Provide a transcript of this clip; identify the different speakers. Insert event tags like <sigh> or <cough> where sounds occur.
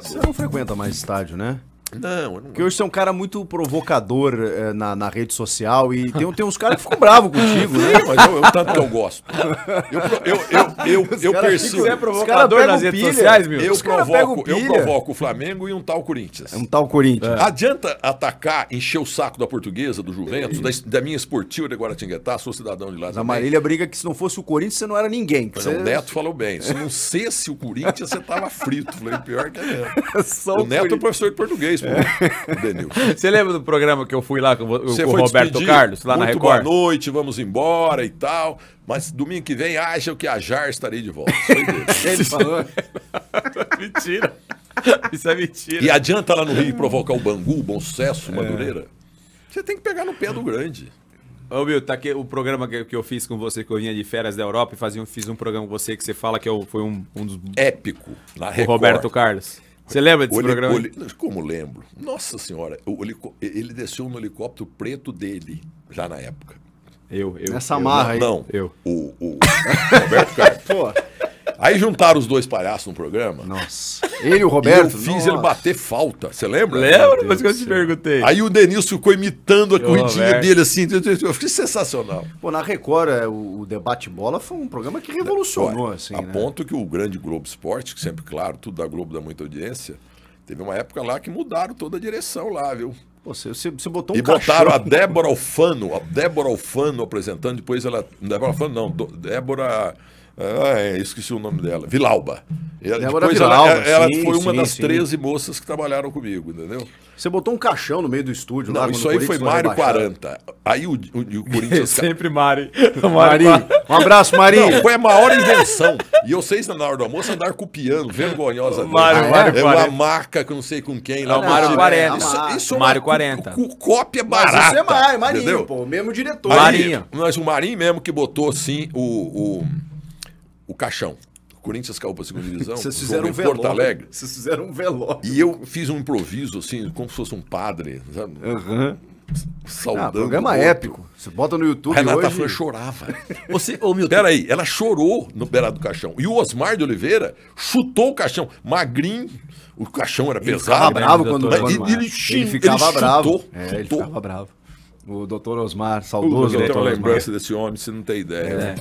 Speaker 1: Você não frequenta mais estádio, né? Não, eu não. Porque hoje você é um cara muito provocador é, na, na rede social e tem, tem uns caras que ficam bravos contigo, né? Sim, mas eu, eu tanto que eu gosto. Eu, eu, eu, eu, eu persigo. Você é provocador nas redes pilha, sociais, meu? Eu provoco, eu provoco o Flamengo e um tal Corinthians. É um tal Corinthians. É. Adianta atacar, encher o saco da portuguesa, do Juventus, é. da, da, minha esportiva de Guaratinguetá, sou cidadão de lá. Na Marília briga que se não fosse o Corinthians, você não era ninguém. mas é, você... O Neto falou bem. Se não cesse o Corinthians, você tava frito. Falei, pior que é. <laughs> o Neto é professor de português né? É. Você lembra do programa que eu fui lá com, com o Roberto despedir, Carlos, lá na Record? Boa noite, vamos embora e tal. Mas domingo que vem acham que a Jar estarei de volta. <laughs> Ele falou. <laughs> mentira. Isso é mentira. E adianta lá no Rio provocar o Bangu, Bom Sucesso, é. Madureira? Você tem que pegar no pé do grande. Ô, Bill, tá aqui o programa que, eu fiz com você, que eu vinha de férias da Europa, e fazia, fiz um programa com você que você fala que eu, foi um, um dos. Épico. o Roberto Carlos. Você lembra desse helic... programa? Helic... Como lembro? Nossa senhora, helic... ele desceu no helicóptero preto dele, já na época. Eu, eu. Nessa eu, marra não, aí. Não, eu. O, o <laughs> Roberto Carlos. Aí juntaram os dois palhaços no programa. Nossa. Ele e o <laughs> Roberto? E eu fiz Nossa. ele bater falta. Você lembra? Lembro, mas que eu te perguntei. Aí o Denilson ficou imitando a eu corridinha Roberto. dele assim. Eu fiquei sensacional. Pô, na Record, é, o Debate Bola foi um programa que revolucionou, Olha, assim. A né? ponto que o grande Globo Esporte, que sempre, claro, tudo da Globo dá muita audiência, teve uma época lá que mudaram toda a direção lá, viu? você, você botou um E botaram cachorro. a Débora Alfano, a Débora Alfano apresentando, depois ela. Débora Alfano, não, Débora. Ah, é, esqueci o nome dela. Vilauba. Ela, é maravilhosa. Ela, ela sim, foi uma sim, das sim. 13 moças que trabalharam comigo, entendeu? Você botou um caixão no meio do estúdio. Não, isso aí foi Mário 40. Aí o, o, o Corinthians... <laughs> Sempre Mari. Mari. Um abraço, Mari. Não, foi a maior invenção. E vocês, na hora do almoço, andaram copiando, vergonhosa. Mário, Mário é uma marca que eu não sei com quem. Lá, não, Mário 40. Isso, isso Mário é 40. Cópia
Speaker 2: barata. Mas isso é Mário, é Marinho, entendeu? pô.
Speaker 1: O mesmo diretor. Marinho. Mas o Marinho mesmo que botou, assim, o, o, o caixão. Corinthians caiu para a segunda divisão. <laughs> Vocês fizeram um velório. Porto Alegre. Vocês fizeram um velório. E eu fiz um improviso, assim, como se fosse um padre, sabe? Uhum. Saudando. Ah, programa é épico. Você bota no YouTube. Renata hoje... chorava. Você, ô, meu Peraí, ela chorou no beirado do caixão. E o Osmar de Oliveira chutou o caixão. Magrinho, o caixão era ele pesado. Ficava né? bravo quando mas, ele, ele, ele ficava ele bravo. Chutou, é, chutou. Ele ficava bravo. O doutor Osmar, saudoso. eu tenho uma lembrança desse homem, você não tem ideia. É. Né?